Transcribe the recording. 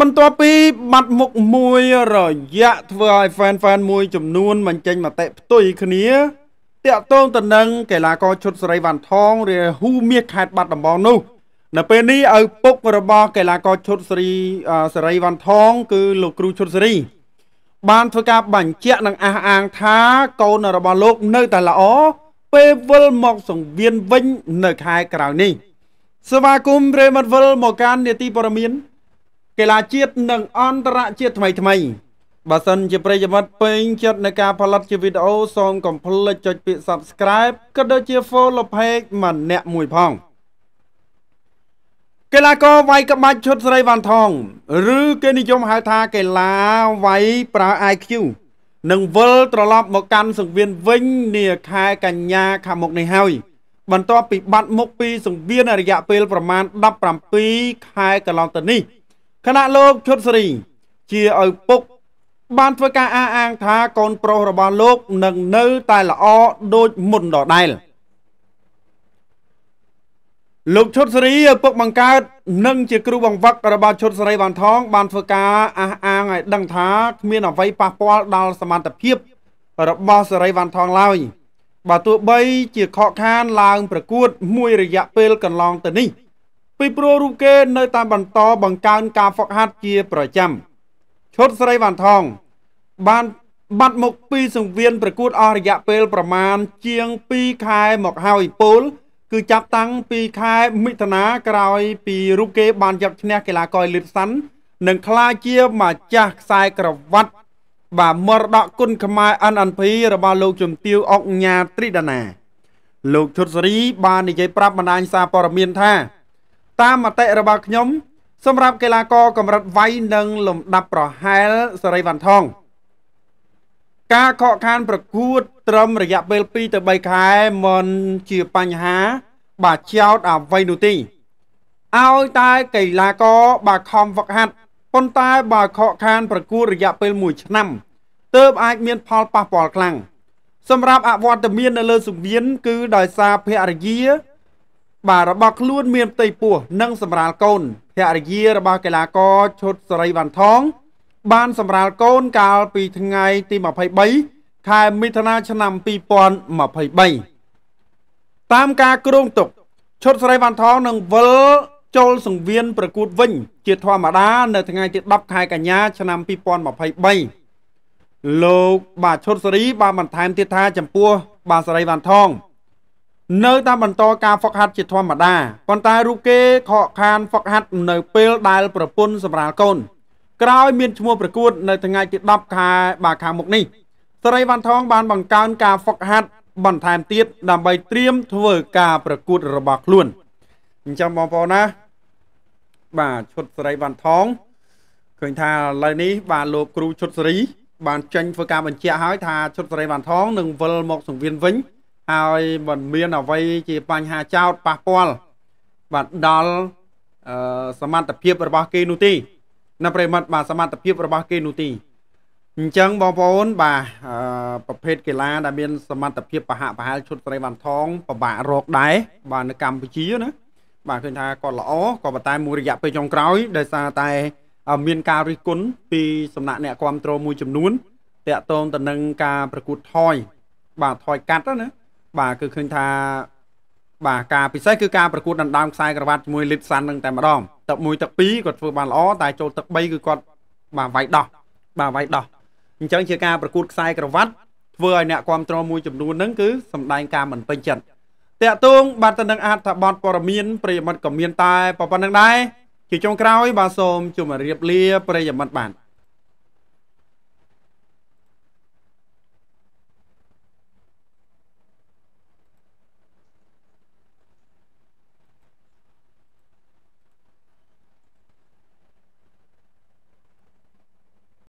បន្ទាប់ពីបាត់មុខមួយរយៈធ្វើឲ្យ fan fan មួយចំនួនមិនចេញមតិផ្ទុយគ្នាតាក់ទងទៅនឹងកីឡាករឈុតសេរីវ៉ាន់ថងរាហូមាសខេត្តបាត់ដំបងនោះនៅពេលនេះឪពុករបស់កីឡាករឈុតសេរីសេរីវ៉ាន់ថងគឺលោកគ្រូឈុតសេរី បានធ្វើការបញ្ជាក់និងអះអាងថាកូនរបស់លោក នៅតែល្អពេលវិលមកសង្វៀនវិញនៅខែក្រោយនេះស្វាគមន៍ព្រមត្តវិលមកកាននេតិព័រមៀនកីឡាជាតិនិងអន្តរជាតិថ្មីថ្មីបើសិនជាប្រិយមិត្តពេញចិត្តនឹងការផលិត ជាវីដេអូសូមកុំភ្លេចចុចពាក្យ Subscribe ក៏ដូចជា Follow Page ម្នាក់មួយផងកីឡាករវាយក្បាច់ឈុតស្រីវ៉ាន់ថងឬគេនិយមហៅថាកីឡាវាយប្រើ IQ នឹងវិលត្រឡប់មកកាន់ សង្វៀនវិញ នាខែកញ្ញាខាងមុខនេះហើយបន្ទាប់ពីបាត់មុខពីសង្វៀនរយៈពេល ប្រមាណ17ខែកន្លងទៅនេះខណៈលោកឈុតសេរី ជាឪពុកបានធ្វើការអះអាងថាកូនប្រុសរបស់លោកនឹងនៅតែល្អដូចមុនដដែលលោកឈុតសេរីឪពុកបង្កើតនិង ជាគ្រូបង្វឹករបស់ឈុតសេរីបានថងបានធ្វើការអះអាងឲ្យដឹងថាគ្មានអ្វីប៉ះពាល់ ដល់សមត្ថភាព របស់សេរីវ៉ាន់ថងឡើយបើទោះបី ជាខកខានឡើង ប្រកួត មួយរយៈពេលកន្លងទៅនេះពីព្រោះរូបគេ នៅតែបន្ត បង្កើន ការហ្វឹកហាត់ជាប្រចាំឈុតស្រីវ៉ាន់ថងបានបាត់មុខពីសង្វៀនប្រកួតអស់រយៈពេល ប្រមាណជាង2ខែមកហើយពលគឺចាប់តាំងពីខែមិថុនាក្រោយពីរូបគេ បានយកឈ្នះកីឡាករលីតសាន់និងក្លាយជាម្ចាស់ខ្សែក្រវ៉ាត់បាទមរតកគុណខ្មែរ NNP របស់លោកជំទាវអុកញ៉ាត្រីដាណាលោកឈុតសេរីបាននិយាយប្រាប់បណ្ដាញសារព័ត៌មានថាតាមមតិរបស់ខ្ញុំសម្រាប់កីឡាករកម្រិតវ័យនិងលំដាប់ប្រហែលសេរីវ៉ាន់ថងការខកខានប្រកួតត្រឹមរយៈពេល2ទៅ3ខែមិនជាបញ្ហាបាទចោតអវ័យនោះទីឲ្យតែកីឡាករបាទខំវឹកហាត់ប៉ុន្តែបើខកខាន ប្រកួតរយៈពេល1ឆ្នាំទើបអាចមានផលប៉ះពាល់ខ្លាំងសម្រាប់អវត្តមាននៅលើសង្វៀនគឺដោយសារភរិយាបាទរបស់ខ្លួនមានផ្ទៃពោះនិងសម្រាលកូនភរិយារបស់កីឡាករឈុតសរីវ៉ាន់ថងបានសម្រាលកូនកាលពីថ្ងៃទី23ខែមិថុនាឆ្នាំ2023តាមការគ្រោងទុកឈុតសរីវ៉ាន់ថងនឹងវិលចូលសង្វៀនប្រកួតវិញ ជាធម្មតានៅថ្ងៃទី10ខែកញ្ញាឆ្នាំ2023លោកបាទឈុតសេរីបានបន្ថែមទៀតថាចំពោះបាទសេរីវ៉ាន់ថងនៅតែបន្តការហ្វឹកហាត់ជាធម្មតាប៉ុន្តែរូបគេខកខានហ្វឹកហាត់នៅពេលដែលប្រពន្ធសម្រាលកូនក្រោយមានឈ្មោះប្រកួតនៅថ្ងៃទី10ខែបាខាមុខនេះស្រីវ៉ាន់ថងបានបង្កើនការហ្វឹកហាត់បន្ថែមទៀតដើម្បីត្រៀមធ្វើការប្រកួតរបស់ខ្លួនអញ្ចឹងបងប្អូនណាបាទឈុតស្រីវ៉ាន់ថងឃើញថាឥឡូវនេះបាទលោកគ្រូឈុតស្រីបានចេញធ្វើការបញ្ជាក់ហើយថាឈុតស្រីវ៉ាន់ថងនឹងវិលមកសង្វៀនវិញហើយមិនមានអ្វី ជាបញ្ហាចោតប៉ះពាល់បាទដល់សមត្ថភាពរបស់គេនោះទេណាប្រិមត្តបាទសមត្ថភាពរបស់គេនោះទេអញ្ចឹងបងប្អូនបាទប្រភេទកីឡាដែលមានសមត្ថភាព បហៈបហែលឈុតស្រីបានថងពិបាករកដែរបាទនៅកម្ពុជាណាបាទឃើញថាគាត់ល្អក៏ប៉ុន្តែមួយរយៈពេលចុងក្រោយដោយសារតែមានការរិះគន់ពីសំណាក់អ្នកគ្រប់គ្រងមួយចំនួនតាក់ទងទៅនឹងការប្រកួតថយ បាទថយកាត់ណាបាទគឺឃើញថាបាទការពិសេសគឺការប្រកួតដណ្ដើមខ្សែក្រវ៉ាត់ជាមួយលីតសាន់នឹងតែម្ដងទឹក1ទឹក2គាត់ធ្វើបានល្អតែចូលទឹក3គឺគាត់បាទវាយដោះបាទវាយដោះអញ្ចឹងជាការប្រកួតខ្សែក្រវ៉ាត់ធ្វើឲ្យអ្នកគ្រប់គ្រងមួយចំនួនហ្នឹងគឺសំដែងការមិនពេញចិត្តតាក់ទងបាទទៅនឹងអត្ថបទព័ត៌មានប្រិយមិត្តក៏មានតែប៉ុណ្្នឹងដែរជាចុងក្រោយបាទសូមជម្រាបលាប្រិយមិត្តបាទ